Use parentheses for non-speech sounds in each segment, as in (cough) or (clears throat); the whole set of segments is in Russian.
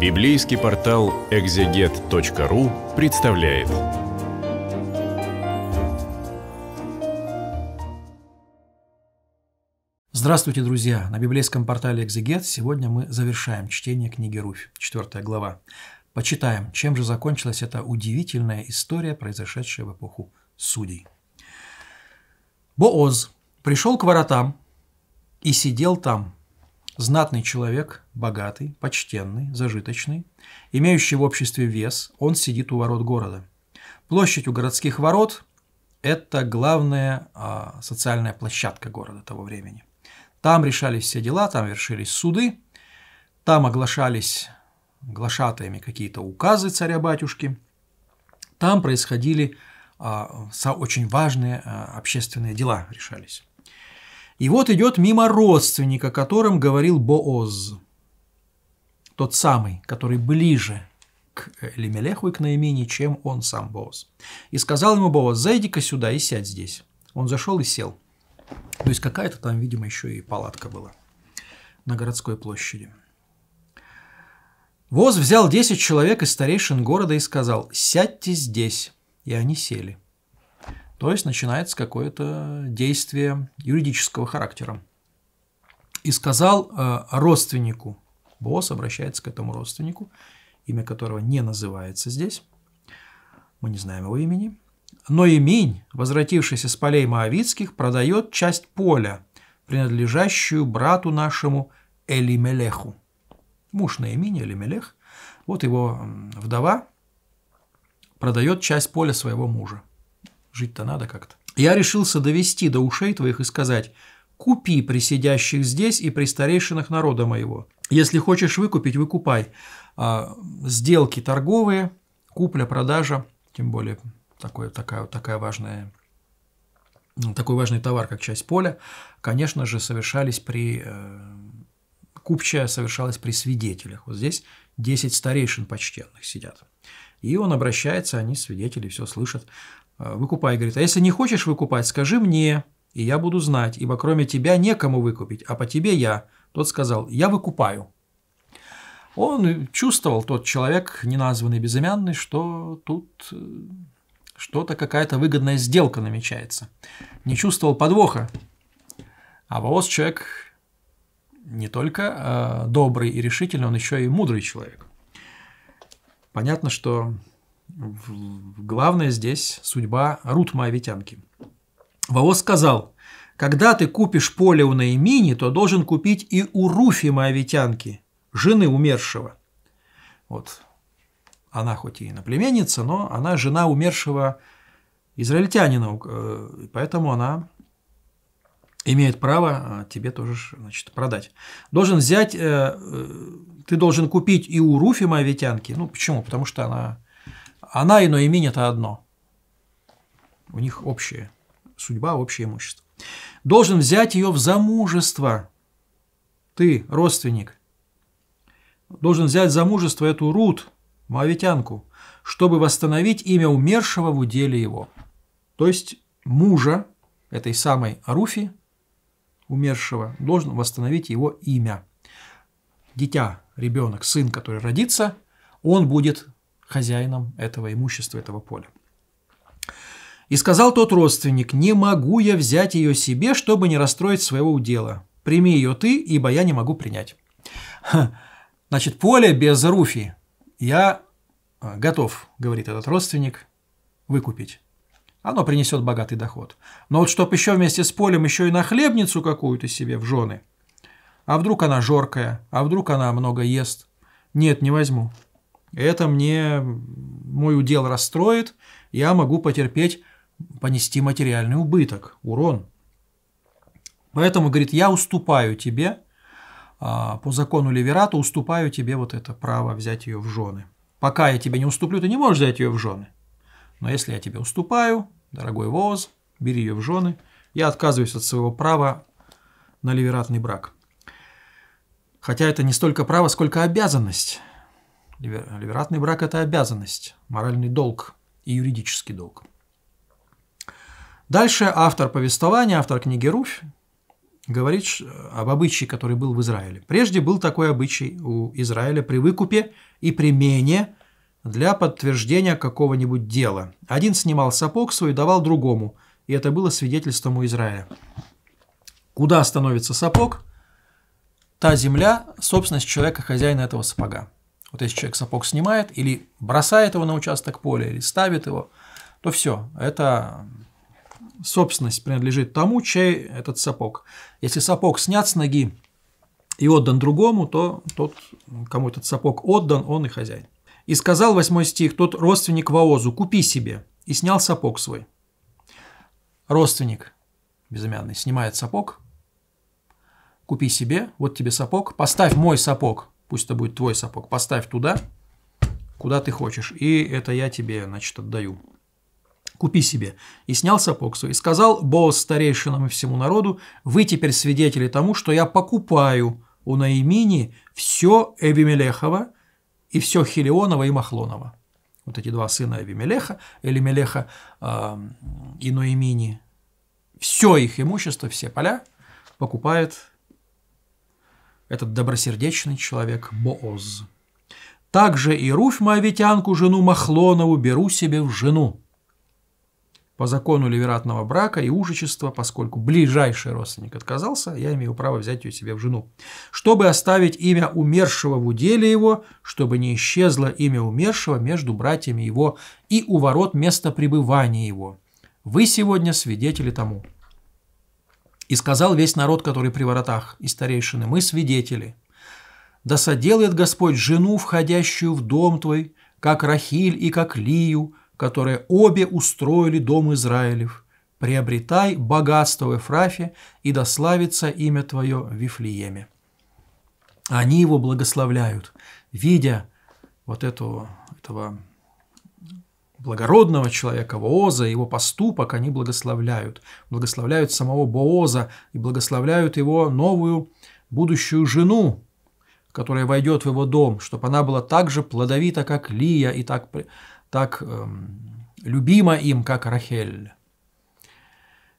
Библейский портал экзегет.ру представляет. Здравствуйте, друзья! На библейском портале «Экзегет» сегодня мы завершаем чтение книги Руфь, 4 глава. Почитаем, чем же закончилась эта удивительная история, произошедшая в эпоху судей. Бооз пришел к воротам и сидел там, Знатный человек, богатый, почтенный, зажиточный, имеющий в обществе вес, он сидит у ворот города. Площадь у городских ворот – это главная а, социальная площадка города того времени. Там решались все дела, там вершились суды, там оглашались глашатаями какие-то указы царя-батюшки, там происходили а, очень важные а, общественные дела решались. И вот идет мимо родственника, о котором говорил Бооз. Тот самый, который ближе к э, Лемелеху и к Наимене, чем он сам Бооз. И сказал ему Бооз, зайди-ка сюда и сядь здесь. Он зашел и сел. То есть какая-то там, видимо, еще и палатка была на городской площади. Воз взял 10 человек из старейшин города и сказал «Сядьте здесь». И они сели. То есть начинается какое-то действие юридического характера. И сказал э, родственнику, босс обращается к этому родственнику, имя которого не называется здесь, мы не знаем его имени, но Имень, возвратившийся с полей Моавицких, продает часть поля, принадлежащую брату нашему Элимелеху. Муж Наимини, Элимелех, вот его вдова, продает часть поля своего мужа – Жить-то надо как-то. Я решился довести до ушей твоих и сказать «Купи при здесь и при старейшинах народа моего. Если хочешь выкупить, выкупай. А, сделки торговые, купля-продажа, тем более такое, такая, такая важная ну, такой важный товар, как часть поля, конечно же, совершались при э, купчая совершалась при свидетелях. Вот здесь 10 старейшин почтенных сидят. И он обращается, они свидетели, все слышат. Э, выкупай. Говорит, а если не хочешь выкупать, скажи мне, и я буду знать, ибо кроме тебя некому выкупить, а по тебе я. Тот сказал, я выкупаю. Он чувствовал, тот человек, неназванный, безымянный, что тут э, что-то, какая-то выгодная сделка намечается. Не чувствовал подвоха. А Ваос человек не только э, добрый и решительный, он еще и мудрый человек. Понятно, что Главное здесь судьба Рут Моавитянки. Ваос сказал, «Когда ты купишь поле у Наимини, то должен купить и у Руфи Моавитянки, жены умершего». Вот. Она хоть и наплеменница, но она жена умершего израильтянина, э, поэтому она имеет право а, тебе тоже значит, продать. Должен взять, э, э, ты должен купить и у Руфи Моавитянки, ну почему? Потому что она она и Ноимин – это одно. У них общая судьба, общее имущество. Должен взять ее в замужество. Ты, родственник, должен взять замужество эту Рут, моавитянку, чтобы восстановить имя умершего в уделе его. То есть мужа этой самой Руфи, умершего, должен восстановить его имя. Дитя, ребенок, сын, который родится, он будет хозяином этого имущества, этого поля. И сказал тот родственник, «Не могу я взять ее себе, чтобы не расстроить своего удела. Прими ее ты, ибо я не могу принять». Ха. Значит, поле без руфи. Я а, готов, говорит этот родственник, выкупить. Оно принесет богатый доход. Но вот чтоб еще вместе с полем еще и на хлебницу какую-то себе в жены. А вдруг она жоркая, а вдруг она много ест. Нет, не возьму. Это мне мой удел расстроит, я могу потерпеть, понести материальный убыток, урон. Поэтому, говорит, я уступаю тебе, а, по закону Леверата, уступаю тебе вот это право взять ее в жены. Пока я тебе не уступлю, ты не можешь взять ее в жены. Но если я тебе уступаю, дорогой Воз, бери ее в жены, я отказываюсь от своего права на левератный брак. Хотя это не столько право, сколько обязанность. Либератный брак – это обязанность, моральный долг и юридический долг. Дальше автор повествования, автор книги «Руфь» говорит об обычае, который был в Израиле. Прежде был такой обычай у Израиля при выкупе и примене для подтверждения какого-нибудь дела. Один снимал сапог свой и давал другому, и это было свидетельством у Израиля. Куда становится сапог? Та земля – собственность человека, хозяина этого сапога вот если человек сапог снимает или бросает его на участок поля, или ставит его, то все, это собственность принадлежит тому, чей этот сапог. Если сапог снят с ноги и отдан другому, то тот, кому этот сапог отдан, он и хозяин. «И сказал восьмой стих, тот родственник Воозу, купи себе, и снял сапог свой». Родственник безымянный снимает сапог, купи себе, вот тебе сапог, поставь мой сапог пусть это будет твой сапог, поставь туда, куда ты хочешь, и это я тебе, значит, отдаю. Купи себе. И снял сапог свой, и сказал Боос старейшинам и всему народу, вы теперь свидетели тому, что я покупаю у Наимини все Эвимелехова и все Хилионова и Махлонова. Вот эти два сына Эвимелеха, Элимелеха э, и Ноимини. Все их имущество, все поля покупает этот добросердечный человек Бооз. Также и Руфь Моавитянку, жену Махлонову, беру себе в жену. По закону ливератного брака и ужичества, поскольку ближайший родственник отказался, я имею право взять ее себе в жену. Чтобы оставить имя умершего в уделе его, чтобы не исчезло имя умершего между братьями его и у ворот места пребывания его. Вы сегодня свидетели тому. И сказал весь народ, который при воротах, и старейшины, мы свидетели. Да соделает Господь жену, входящую в дом твой, как Рахиль и как Лию, которые обе устроили дом Израилев. Приобретай богатство в Эфрафе, и дославится имя твое в Вифлееме. Они его благословляют, видя вот этого этого благородного человека Бооза, его поступок они благословляют. Благословляют самого Бооза и благословляют его новую будущую жену, которая войдет в его дом, чтобы она была так же плодовита, как Лия, и так, так эм, любима им, как Рахель.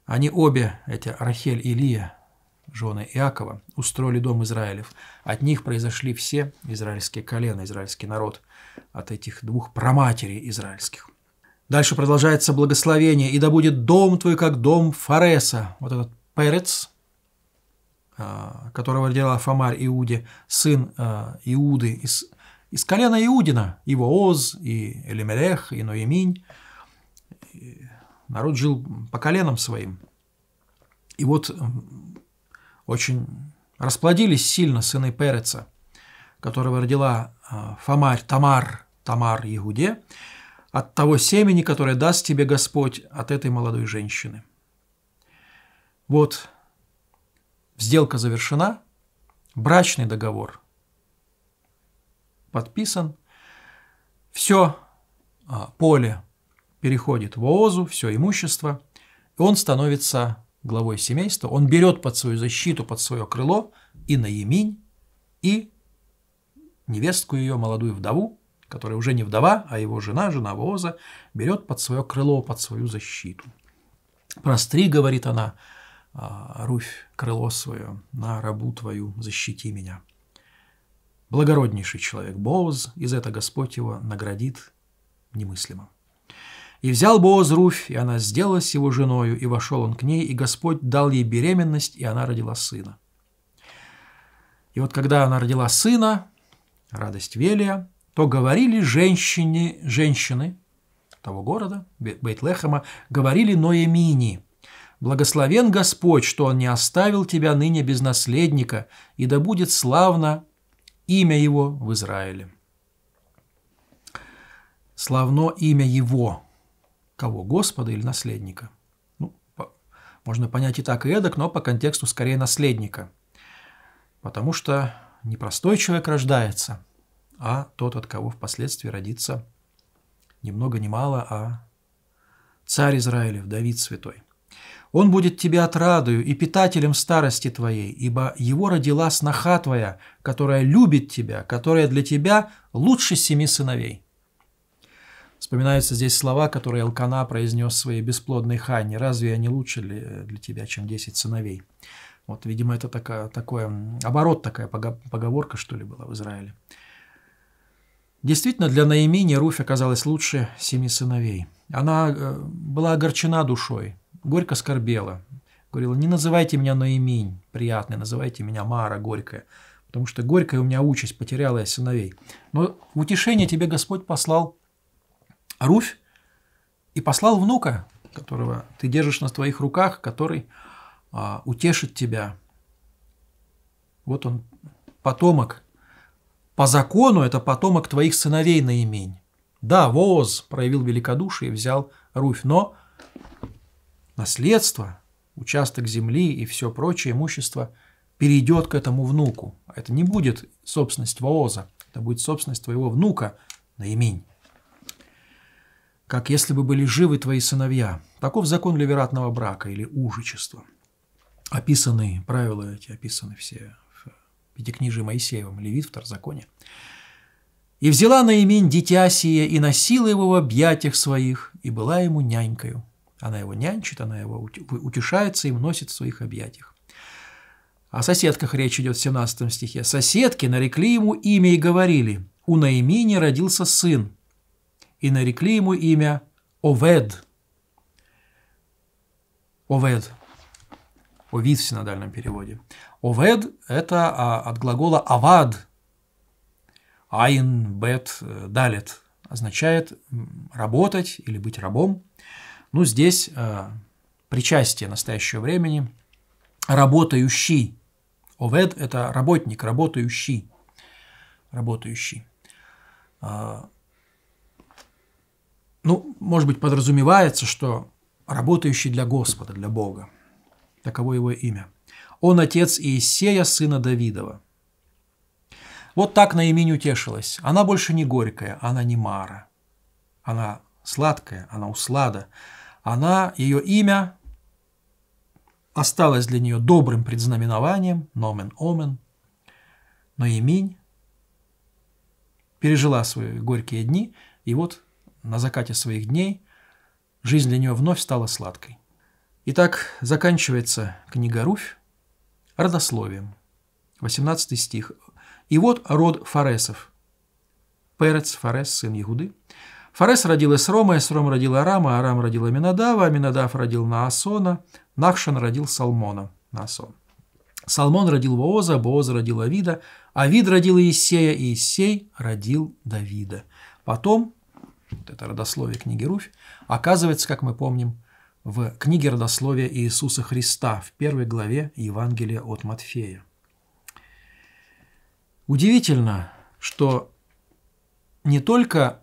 Они обе, эти Рахель и Лия, жены Иакова, устроили дом Израилев. От них произошли все израильские колена, израильский народ, от этих двух праматерей израильских. Дальше продолжается благословение. «И да будет дом твой, как дом Фареса». Вот этот Перец, а, которого родила Фомарь Иуде, сын а, Иуды, из, из колена Иудина, его Оз, и Элимелех, и Ноеминь. народ жил по коленам своим. И вот очень расплодились сильно сыны Переца, которого родила а, Фомарь Тамар, Тамар Иуде, от того семени, которое даст тебе Господь от этой молодой женщины. Вот сделка завершена, брачный договор подписан, все а, поле переходит в ООЗу, все имущество, и он становится главой семейства, он берет под свою защиту, под свое крыло и Наеминь, и невестку ее, молодую вдову, которая уже не вдова, а его жена, жена Вооза, берет под свое крыло, под свою защиту. «Простри, — говорит она, — а, Руфь, крыло свое, на рабу твою защити меня». Благороднейший человек Боуз, из это Господь его наградит немыслимо. И взял Бооз Руфь, и она сделалась его женою, и вошел он к ней, и Господь дал ей беременность, и она родила сына. И вот когда она родила сына, радость Велия, то говорили женщине, женщины того города, Бейтлехема, говорили Ноемини, «Благословен Господь, что Он не оставил тебя ныне без наследника, и да будет славно имя Его в Израиле». Славно имя Его, кого, Господа или наследника. Ну, по, можно понять и так, и эдак, но по контексту скорее наследника. Потому что непростой человек рождается – а тот, от кого впоследствии родится ни много ни мало, а царь Израилев, Давид святой. Он будет тебе отрадою и питателем старости твоей, ибо его родила сноха твоя, которая любит тебя, которая для тебя лучше семи сыновей. Вспоминаются здесь слова, которые Алкана произнес своей бесплодной Ханне. Разве они лучше э, для тебя, чем десять сыновей? Вот, видимо, это такая, такой оборот, такая поговорка, что ли, была в Израиле. Действительно, для наименее Руфь оказалась лучше семи сыновей. Она э, была огорчена душой, горько скорбела. Говорила, не называйте меня Наимень, приятный, называйте меня Мара, горькая, потому что горькая у меня участь, потеряла я сыновей. Но утешение тебе Господь послал Руфь и послал внука, которого ты держишь на твоих руках, который а, утешит тебя. Вот он, потомок по закону это потомок твоих сыновей наимень. Да, Воз проявил великодушие и взял Руфь, но наследство, участок земли и все прочее имущество перейдет к этому внуку. А это не будет собственность Вооза, это будет собственность твоего внука наимень. Как если бы были живы твои сыновья. Таков закон левератного брака или ужичества. Описаны правила эти, описаны все Пятикнижие Моисеевым, Левит, в Второзаконие. «И взяла Наимень дитя сие, и носила его в объятиях своих, и была ему нянькою». Она его нянчит, она его утешается и вносит в своих объятиях. О соседках речь идет в 17 стихе. «Соседки нарекли ему имя и говорили, у Наимини родился сын, и нарекли ему имя Овед». Овед. Овид в синодальном переводе. Овед – это а, от глагола авад, айн, бет, «э», далит, означает работать или быть рабом. Ну, здесь э, причастие настоящего времени. Работающий. Овед – это работник, работающий. Работающий. А, ну, может быть, подразумевается, что работающий для Господа, для Бога. Таково его имя – он отец Иисея, сына Давидова. Вот так Наимень утешилась. Она больше не горькая, она не Мара. Она сладкая, она услада. Она, ее имя осталось для нее добрым предзнаменованием, номен омен. Но Емень пережила свои горькие дни, и вот на закате своих дней жизнь для нее вновь стала сладкой. Итак, заканчивается книга «Руфь». Родословием. 18 стих. «И вот род Фаресов». Перец, Фарес, сын Ягуды. Фарес родил Эсрома, Эсром родил Арама, Арам родил Аминадава, Аминадав родил Наасона, Нахшан родил Салмона. Наасон. Салмон родил Бооза, Бооза родил Авида, Авид родил Иисея, и Иисей родил Давида. Потом, вот это родословие книги Руфь, оказывается, как мы помним, в книге родословия Иисуса Христа в первой главе Евангелия от Матфея. Удивительно, что не только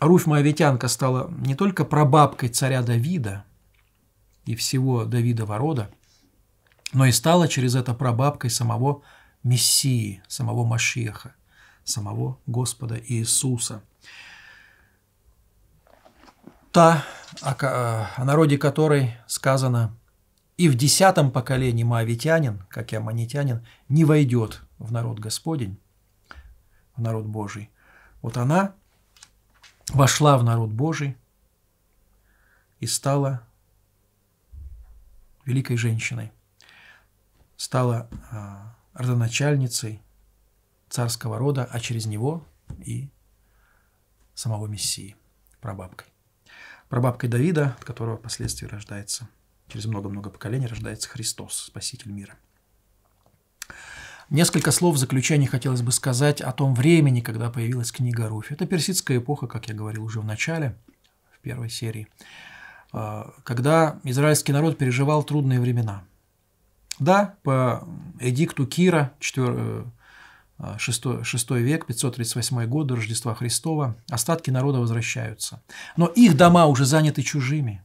Руфь Моавитянка стала не только прабабкой царя Давида и всего Давидова рода, но и стала через это прабабкой самого Мессии, самого Машеха, самого Господа Иисуса – та, э, о, народе которой сказано «И в десятом поколении моавитянин, как и аммонитянин, не войдет в народ Господень, в народ Божий». Вот она вошла в народ Божий и стала великой женщиной, стала э, родоначальницей царского рода, а через него и самого Мессии, прабабкой прабабкой Давида, от которого впоследствии рождается, через много-много поколений рождается Христос, Спаситель мира. Несколько слов в заключение хотелось бы сказать о том времени, когда появилась книга Руфь. Это персидская эпоха, как я говорил уже в начале, в первой серии, э, когда израильский народ переживал трудные времена. Да, по эдикту Кира, 4, э, 6, а, 6 век, 538 год до Рождества Христова, остатки народа возвращаются. Но их дома уже заняты чужими,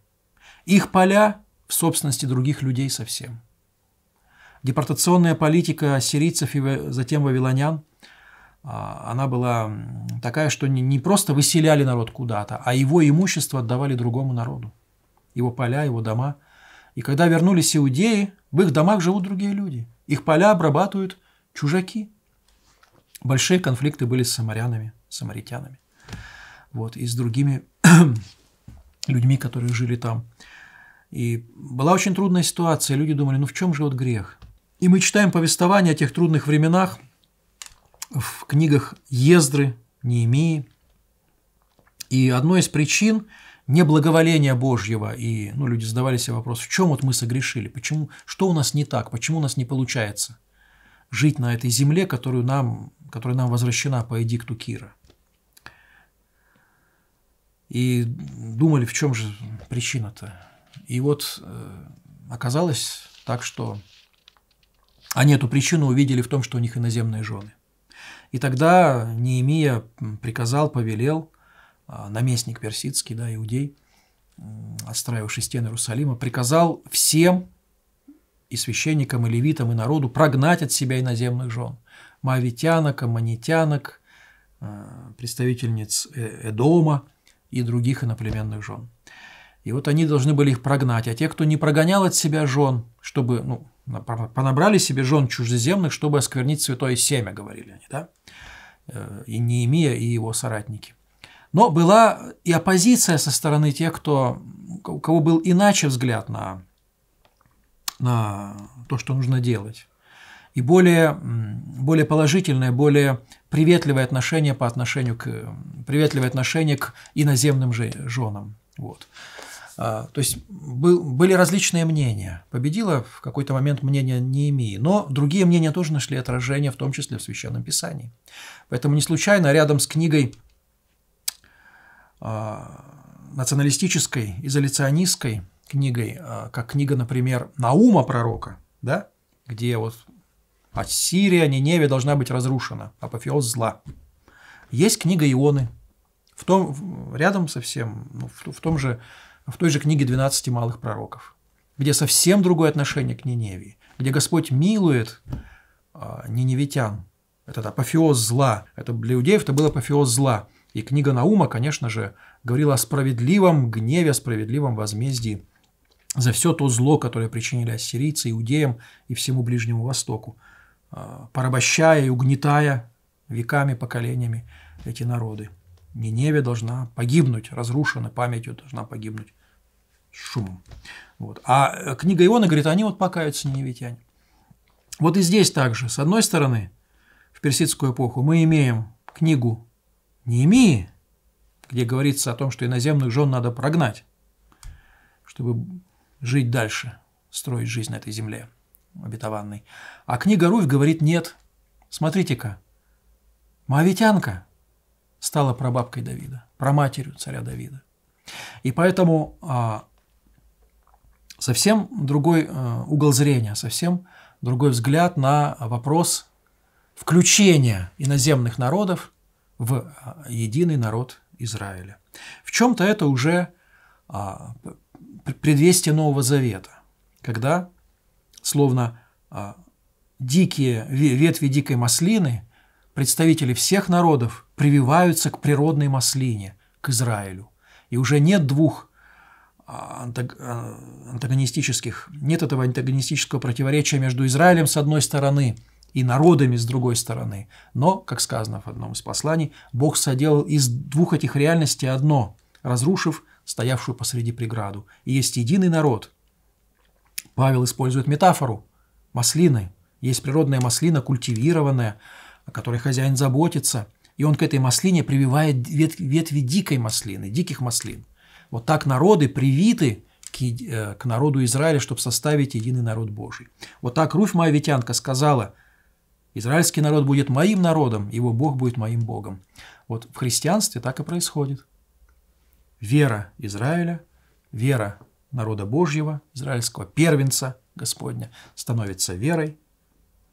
их поля в собственности других людей совсем. Депортационная политика сирийцев и затем вавилонян, а, она была такая, что не просто выселяли народ куда-то, а его имущество отдавали другому народу. Его поля, его дома. И когда вернулись иудеи, в их домах живут другие люди. Их поля обрабатывают чужаки – Большие конфликты были с самарянами, самаритянами, вот, и с другими (clears throat) людьми, которые жили там. И была очень трудная ситуация, люди думали, ну в чем же вот грех? И мы читаем повествование о тех трудных временах в книгах Ездры, Неемии. И одной из причин неблаговоления Божьего, и ну, люди задавали себе вопрос, в чем вот мы согрешили, почему, что у нас не так, почему у нас не получается – жить на этой земле, которую нам, которая нам возвращена по эдикту Кира. И думали, в чем же причина-то. И вот э, оказалось так, что они эту причину увидели в том, что у них иноземные жены. И тогда Неемия приказал, повелел, э, наместник персидский, да, иудей, отстраивавший стены Иерусалима, приказал всем и священникам, и левитам, и народу прогнать от себя иноземных жен, моавитянок, аммонитянок, э, представительниц э-, Эдома и других иноплеменных жен. И вот они должны были их прогнать, а те, кто не прогонял от себя жен, чтобы, ну, понабрали себе жен чужеземных, чтобы осквернить святое семя, говорили они, да, э, и Неемия, и его соратники. Но была и оппозиция со стороны тех, кто, у кого был иначе взгляд на на то, что нужно делать. И более, более положительное, более приветливое отношение по отношению к приветливое отношение к иноземным женам. Вот. А, то есть был, были различные мнения. Победила в какой-то момент мнение Неемии, но другие мнения тоже нашли отражение, в том числе в Священном Писании. Поэтому не случайно рядом с книгой а, националистической, изоляционистской книгой, а, как книга, например, Наума пророка, да, где вот Ассирия, а Ниневе должна быть разрушена, апофеоз зла. Есть книга Ионы, в том, рядом совсем, ну, в, в, том же, в той же книге «12 малых пророков», где совсем другое отношение к Ниневии, где Господь милует а, ниневитян. Это апофеоз зла, это для иудеев это был апофеоз зла. И книга Наума, конечно же, говорила о справедливом гневе, о справедливом возмездии за все то зло, которое причинили ассирийцы, иудеям и всему Ближнему Востоку, а, порабощая и угнетая веками, поколениями эти народы. Ниневе должна погибнуть, разрушена памятью, должна погибнуть шумом. Вот. А э, книга Иона говорит, они вот покаются, ниневитяне. Вот и здесь также, с одной стороны, в персидскую эпоху мы имеем книгу Неемии, где говорится о том, что иноземных жен надо прогнать, чтобы жить дальше, строить жизнь на этой земле обетованной. А книга Руфь говорит «нет». Смотрите-ка, Моавитянка стала прабабкой Давида, праматерью царя Давида. И поэтому а, совсем другой а, угол зрения, совсем другой взгляд на вопрос включения иноземных народов в а, единый народ Израиля. В чем-то это уже предвестие Нового Завета, когда, словно а, дикие ветви дикой маслины, представители всех народов прививаются к природной маслине, к Израилю. И уже нет двух а, а, антагонистических, нет этого антагонистического противоречия между Израилем с одной стороны и народами с другой стороны. Но, как сказано в одном из посланий, Бог соделал из двух этих реальностей одно, разрушив стоявшую посреди преграду. И есть единый народ. Павел использует метафору маслины. Есть природная маслина, культивированная, о которой хозяин заботится. И он к этой маслине прививает ветви дикой маслины, диких маслин. Вот так народы привиты к, э, народу Израиля, чтобы составить единый народ Божий. Вот так Руфь Моавитянка сказала, «Израильский народ будет моим народом, его Бог будет моим Богом». Вот в христианстве так и происходит вера Израиля, вера народа Божьего, израильского первенца Господня, становится верой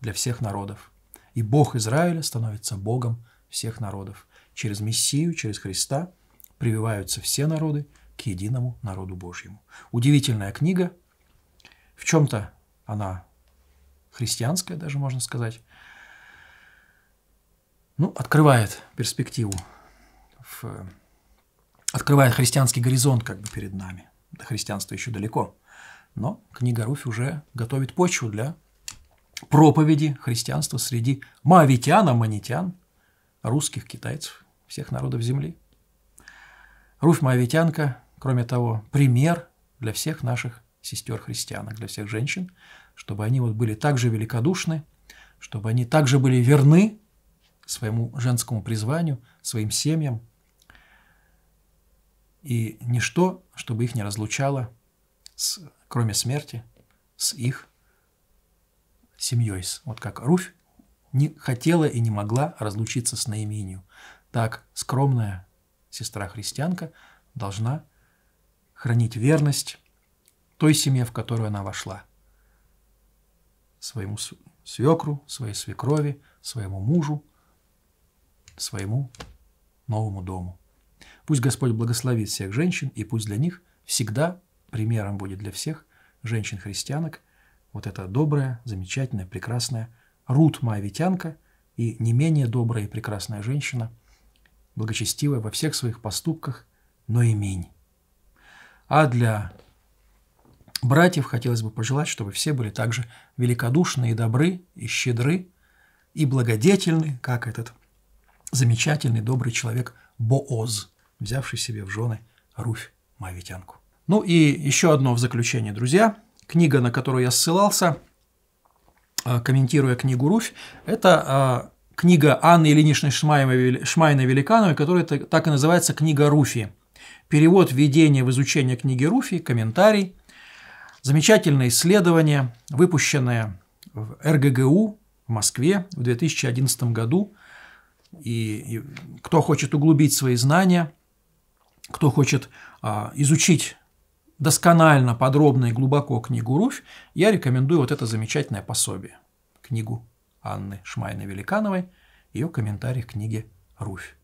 для всех народов. И Бог Израиля становится Богом всех народов. Через Мессию, через Христа прививаются все народы к единому народу Божьему. Удивительная книга. В чем-то она христианская, даже можно сказать. Ну, открывает перспективу в открывает христианский горизонт как бы перед нами. До христианства еще далеко. Но книга Руфь уже готовит почву для проповеди христианства среди маавитян, аманитян, русских, китайцев, всех народов земли. Руфь Моавитянка, кроме того, пример для всех наших сестер-христианок, для всех женщин, чтобы они вот были также великодушны, чтобы они также были верны своему женскому призванию, своим семьям, и ничто, чтобы их не разлучало, с, кроме смерти, с их семьей. Вот как Руфь не хотела и не могла разлучиться с Наиминью, так скромная сестра-христианка должна хранить верность той семье, в которую она вошла, своему свекру, своей свекрови, своему мужу, своему новому дому. Пусть Господь благословит всех женщин, и пусть для них всегда примером будет для всех женщин-христианок вот эта добрая, замечательная, прекрасная Рут Моавитянка и не менее добрая и прекрасная женщина, благочестивая во всех своих поступках, но и минь. А для братьев хотелось бы пожелать, чтобы все были также великодушны и добры, и щедры, и благодетельны, как этот замечательный добрый человек Бооз – взявший себе в жены Руфь Мавитянку. Ну и еще одно в заключение, друзья. Книга, на которую я ссылался, э, комментируя книгу Руфь, это э, книга Анны Ильиничной Шмайной Великановой, которая так и называется «Книга Руфи». Перевод введение в изучение книги Руфи, комментарий. Замечательное исследование, выпущенное в РГГУ в Москве в 2011 году. и кто хочет углубить свои знания – кто хочет а, изучить досконально, подробно и глубоко книгу «Руфь», я рекомендую вот это замечательное пособие. Книгу Анны Шмайны великановой ее комментарий к книге «Руфь».